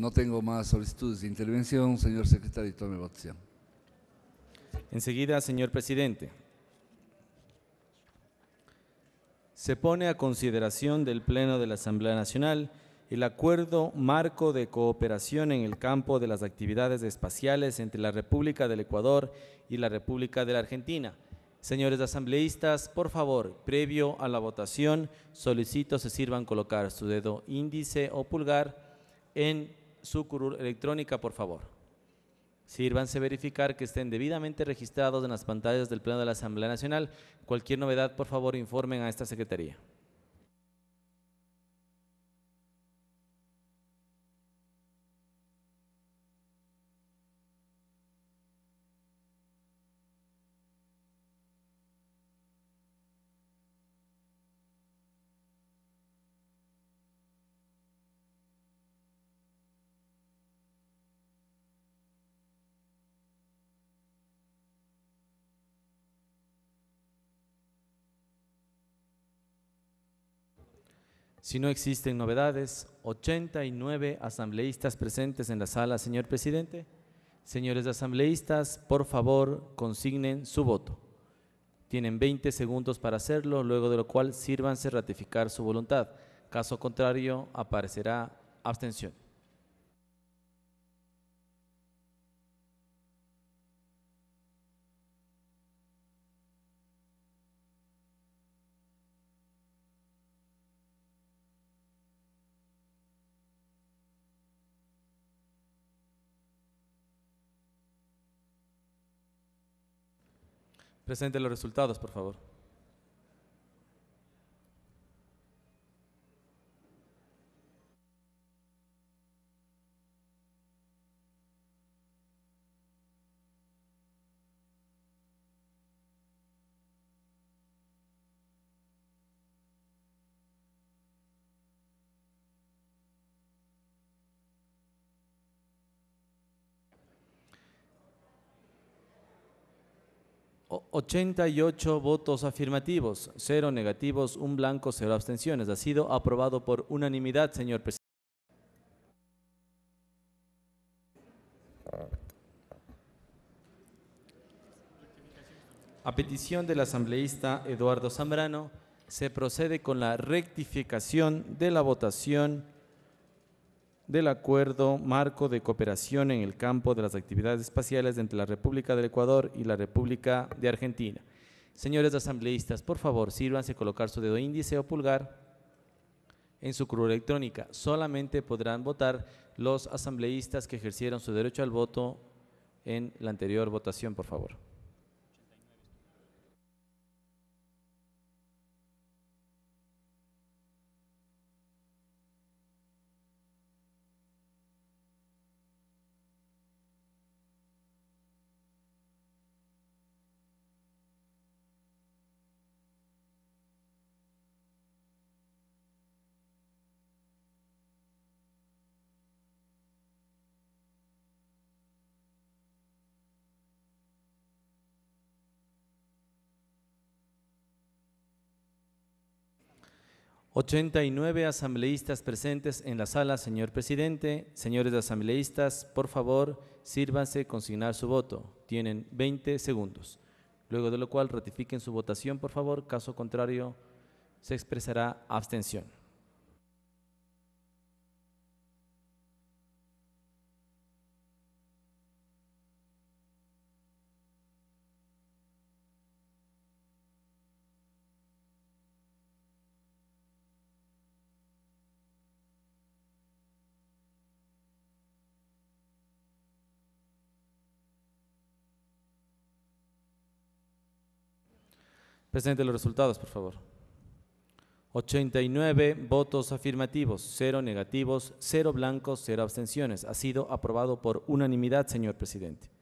No tengo más solicitudes de intervención. Señor secretario, tome votación. Enseguida, señor presidente. Se pone a consideración del Pleno de la Asamblea Nacional el acuerdo marco de cooperación en el campo de las actividades espaciales entre la República del Ecuador y la República de la Argentina. Señores asambleístas, por favor, previo a la votación, solicito se sirvan colocar su dedo índice o pulgar en su electrónica, por favor. Sírvanse verificar que estén debidamente registrados en las pantallas del Pleno de la Asamblea Nacional. Cualquier novedad, por favor, informen a esta Secretaría. Si no existen novedades, 89 asambleístas presentes en la sala. Señor presidente, señores asambleístas, por favor, consignen su voto. Tienen 20 segundos para hacerlo, luego de lo cual sírvanse ratificar su voluntad. Caso contrario, aparecerá abstención. Presente los resultados, por favor. 88 votos afirmativos, 0 negativos, 1 blanco, 0 abstenciones. Ha sido aprobado por unanimidad, señor presidente. A petición del asambleísta Eduardo Zambrano, se procede con la rectificación de la votación del Acuerdo Marco de Cooperación en el campo de las actividades espaciales entre la República del Ecuador y la República de Argentina. Señores asambleístas, por favor, sírvanse a colocar su dedo índice o pulgar en su cruz electrónica. Solamente podrán votar los asambleístas que ejercieron su derecho al voto en la anterior votación, por favor. 89 asambleístas presentes en la sala, señor presidente. Señores asambleístas, por favor, sírvanse consignar su voto. Tienen 20 segundos. Luego de lo cual ratifiquen su votación, por favor. Caso contrario, se expresará abstención. Presente los resultados, por favor. 89 votos afirmativos, 0 negativos, 0 blancos, 0 abstenciones. Ha sido aprobado por unanimidad, señor presidente.